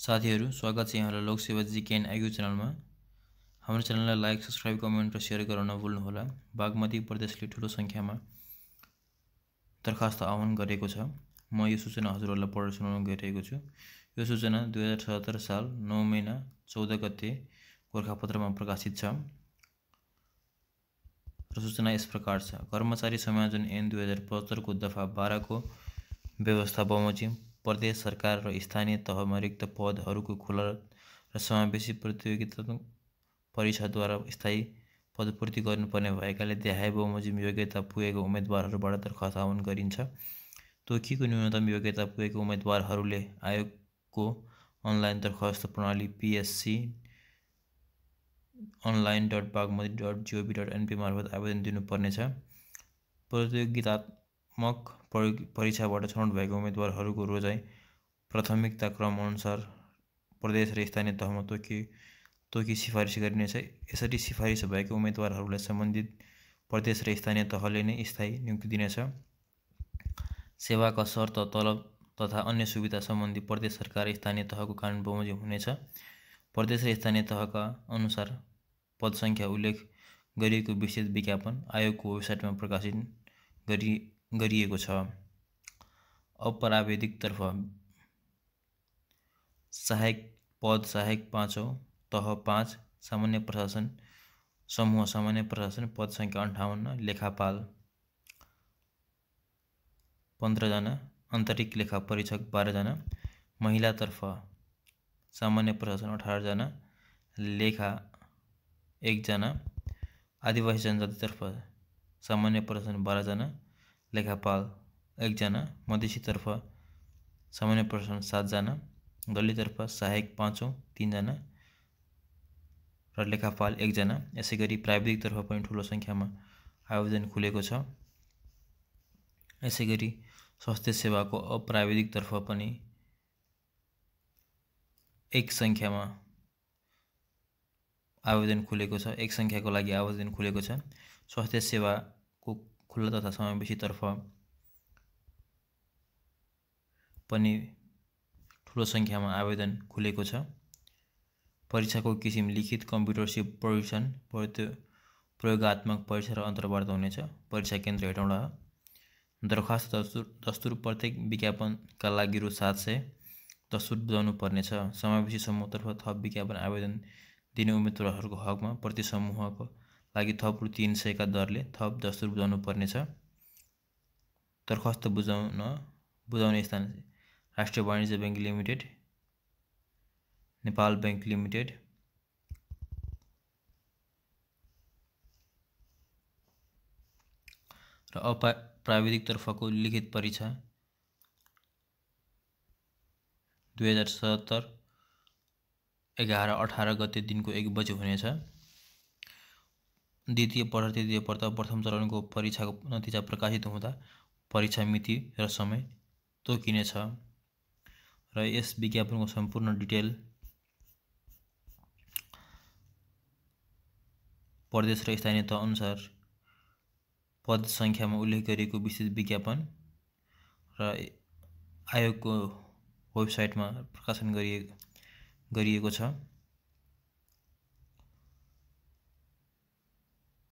साथीहरू स्वागत छ यहाँलाई लोकसेवा जिकेएन आइयु च्यानलमा हाम्रो च्यानललाई लाइक सब्सक्राइब कमेन्ट र सेयर गर्न नभुल्नुहोला बागमती प्रदेशले ठुलो सङ्ख्यामा दरखास्त आह्वान गरेको छ म यो सूचना हजुरहरूलाई पढेर सुनाउन गइरहेको छु यो सूचना दुई हजार सतहत्तर साल नौ महिना चौध गते गोर्खापत्रमा प्रकाशित छ र सूचना यस प्रकार छ कर्मचारी समायोजन एन दुई हजार पचहत्तरको दफा बाह्रको व्यवस्था बमोजिम प्रदेश सरकार और स्थानीय तह में रिक्त पदहरूको खुला र समावेशी परिषद द्वारा स्थायी पदपूर्ति गर्नुपर्ने भएकाले देहाय बमोजिम योग्यता पुगेको उम्मीदवार तर्खत आह्वान गरिन्छ तोकीको न्यूनतम योग्यता पुगेको उम्मेदवारहरूले आयोगको अनलाइन दरखास्त प्रणाली PSC online dot Bagmati dot gov dot np मार्फत आवेदन दिनुपर्नेछ प्रतियोगिता मक परीक्षाबाट छनौट भएको उम्मेदवारहरूको रोजाइ प्राथमिकता क्रमअनुसार प्रदेश र स्थानीय तहमा तोकी तोकी सिफारिस गरिनेछ यसरी सिफारिस भएको उम्मेदवारहरूलाई सम्बन्धित प्रदेश र स्थानीय तहले नै स्थायी नियुक्ति दिनेछ सेवाका शर्त तलब तथा अन्य सुविधा सम्बन्धी प्रदेश सरकार स्थानीय तहको कानुन बमोजिम हुनेछ प्रदेश र स्थानीय तहका अनुसार पदसङ्ख्या उल्लेख गरिएको विशेष विज्ञापन आयोगको वेबसाइटमा प्रकाशित गरी गरिएको छ अप्राविधिकतर्फ सहायक पद सहायक पाँचौँ तह पाँच सामान्य प्रशासन समूह सामान्य प्रशासन पद सङ्ख्या अन्ठाउन्न लेखापाल पन्ध्रजना आन्तरिक लेखा परीक्षक बाह्रजना महिलातर्फ सामान्य प्रशासन अठारजना लेखा एकजना आदिवासी जनजातितर्फ सामान्य प्रशासन बाह्रजना लेखापाल एकजना मधेसीतर्फ सामान्य प्रशासन सातजना गल्लीतर्फ सहायक पाँचौँ तिनजना र लेखापाल एकजना यसै गरी प्राविधिकतर्फ पनि ठुलो सङ्ख्यामा आवेदन खुलेको छ यसै गरी स्वास्थ्य सेवाको अप्राविधिकतर्फ पनि एक सङ्ख्यामा आवेदन खुलेको छ एक सङ्ख्याको लागि आवेदन खुलेको छ स्वास्थ्य सेवा खुल्ला तथा समावेशीतर्फ पनि ठुलो सङ्ख्यामा आवेदन खुलेको छ परीक्षाको किसिम लिखित कम्प्युटर सिप परीक्षण प्रयोगात्मक परीक्षा र अन्तर्वार्ता हुनेछ परीक्षा केन्द्र हेटौँडा दरखास्त दस्तुर दस्तुर प्रत्येक विज्ञापनका लागि रु सात सय दस्तुर बुझाउनु पर्नेछ समावेशी समूहतर्फ थप विज्ञापन आवेदन दिने उम्मेदवारहरूको हकमा प्रति समूहको लागि थप रु तिन सयका दरले थप जस्तो बुझाउनु पर्नेछ दरखास्त बुझाउन बुझाउने स्थान Rastriya Banijya bank limited Nepal bank limited र अपा प्राविधिकतर्फको लिखित परीक्षा दुई हजार सत्तर एघार अठार गते दिनको एक बजी हुनेछ द्वितीय पढ तृतीय पढ प्रथम चरणको परीक्षाको नतिजा प्रकाशित हुँदा परीक्षा मिति र समय तोकिनेछ र यस विज्ञापनको सम्पूर्ण डिटेल प्रदेश र स्थानीय अनुसार पद सङ्ख्यामा उल्लेख गरिएको विस्तृत विज्ञापन र आयोगको वेबसाइटमा प्रकाशन गरिए गरिएको छ